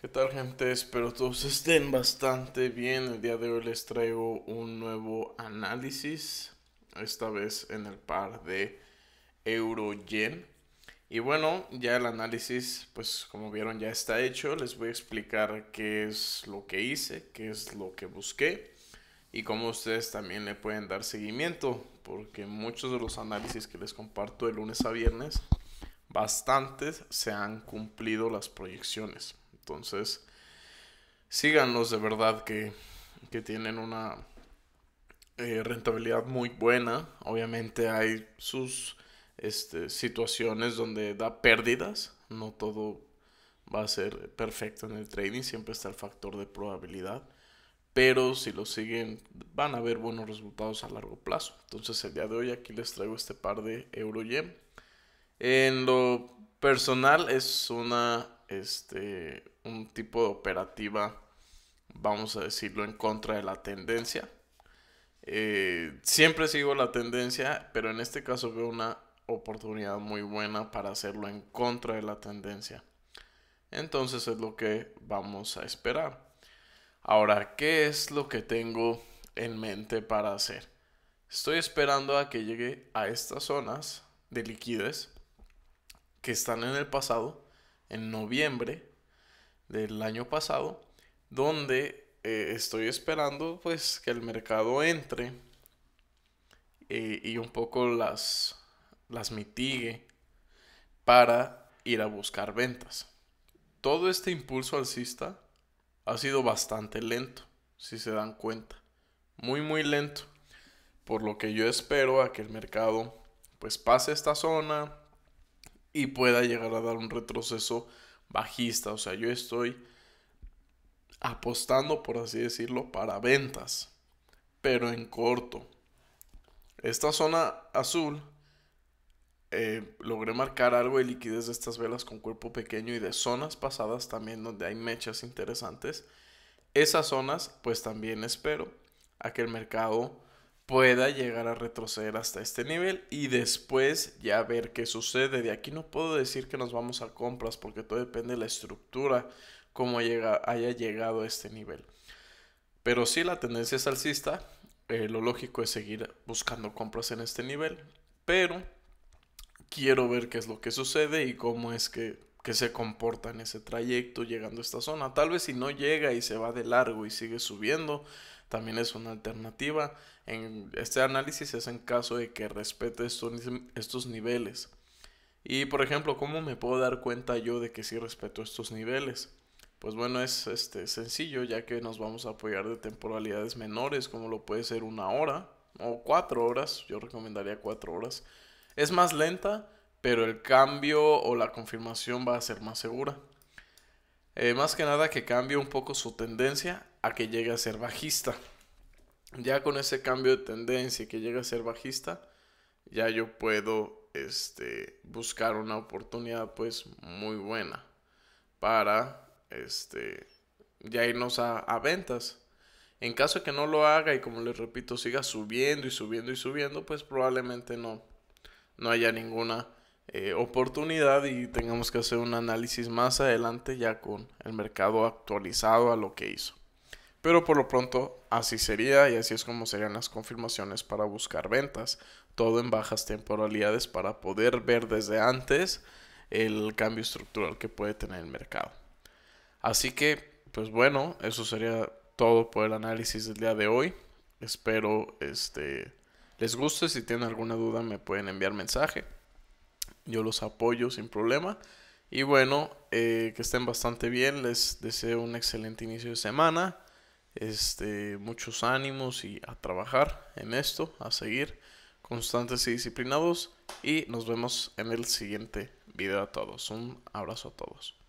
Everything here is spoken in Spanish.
¿Qué tal gente? Espero todos estén bastante bien. El día de hoy les traigo un nuevo análisis, esta vez en el par de euro-yen. Y bueno, ya el análisis, pues como vieron ya está hecho. Les voy a explicar qué es lo que hice, qué es lo que busqué y cómo ustedes también le pueden dar seguimiento. Porque muchos de los análisis que les comparto de lunes a viernes, bastantes se han cumplido las proyecciones. Entonces, síganlos de verdad que, tienen una eh, rentabilidad muy buena. Obviamente hay sus este, situaciones donde da pérdidas. No todo va a ser perfecto en el trading. Siempre está el factor de probabilidad. Pero si lo siguen van a ver buenos resultados a largo plazo. Entonces el día de hoy aquí les traigo este par de yen En lo personal es una este, un tipo de operativa, vamos a decirlo, en contra de la tendencia. Eh, siempre sigo la tendencia, pero en este caso veo una oportunidad muy buena para hacerlo en contra de la tendencia. Entonces es lo que vamos a esperar. Ahora, ¿qué es lo que tengo en mente para hacer? Estoy esperando a que llegue a estas zonas de liquidez que están en el pasado en noviembre del año pasado, donde eh, estoy esperando pues que el mercado entre eh, y un poco las, las mitigue para ir a buscar ventas. Todo este impulso alcista ha sido bastante lento, si se dan cuenta. Muy, muy lento. Por lo que yo espero a que el mercado pues pase esta zona, y pueda llegar a dar un retroceso bajista. O sea, yo estoy apostando, por así decirlo, para ventas, pero en corto. Esta zona azul, eh, logré marcar algo de liquidez de estas velas con cuerpo pequeño y de zonas pasadas también donde hay mechas interesantes. Esas zonas, pues también espero a que el mercado pueda llegar a retroceder hasta este nivel y después ya ver qué sucede. De aquí no puedo decir que nos vamos a compras porque todo depende de la estructura cómo llega, haya llegado a este nivel. Pero si la tendencia es alcista, eh, lo lógico es seguir buscando compras en este nivel, pero quiero ver qué es lo que sucede y cómo es que que se comporta en ese trayecto llegando a esta zona. Tal vez si no llega y se va de largo y sigue subiendo, también es una alternativa. En este análisis es en caso de que respete estos, niveles. Y por ejemplo, ¿cómo me puedo dar cuenta yo de que sí respeto estos niveles? Pues bueno, es este, sencillo ya que nos vamos a apoyar de temporalidades menores como lo puede ser una hora o cuatro horas. Yo recomendaría cuatro horas. Es más lenta, pero el cambio o la confirmación va a ser más segura. Eh, más que nada que cambie un poco su tendencia a que llegue a ser bajista. Ya con ese cambio de tendencia que llegue a ser bajista, ya yo puedo este, buscar una oportunidad pues muy buena para este, ya irnos a, ventas. En caso de que no lo haga y como les repito siga subiendo y subiendo y subiendo, pues probablemente no, no haya ninguna eh, oportunidad y tengamos que hacer un análisis más adelante ya con el mercado actualizado a lo que hizo. Pero por lo pronto así sería y así es como serían las confirmaciones para buscar ventas. Todo en bajas temporalidades para poder ver desde antes el cambio estructural que puede tener el mercado. Así que, pues bueno, eso sería todo por el análisis del día de hoy. Espero este les guste. Si tienen alguna duda me pueden enviar mensaje. Yo los apoyo sin problema. Y bueno, eh, que estén bastante bien. Les deseo un excelente inicio de semana. Este, muchos ánimos y a trabajar en esto, a seguir constantes y disciplinados. Y nos vemos en el siguiente video a todos. Un abrazo a todos.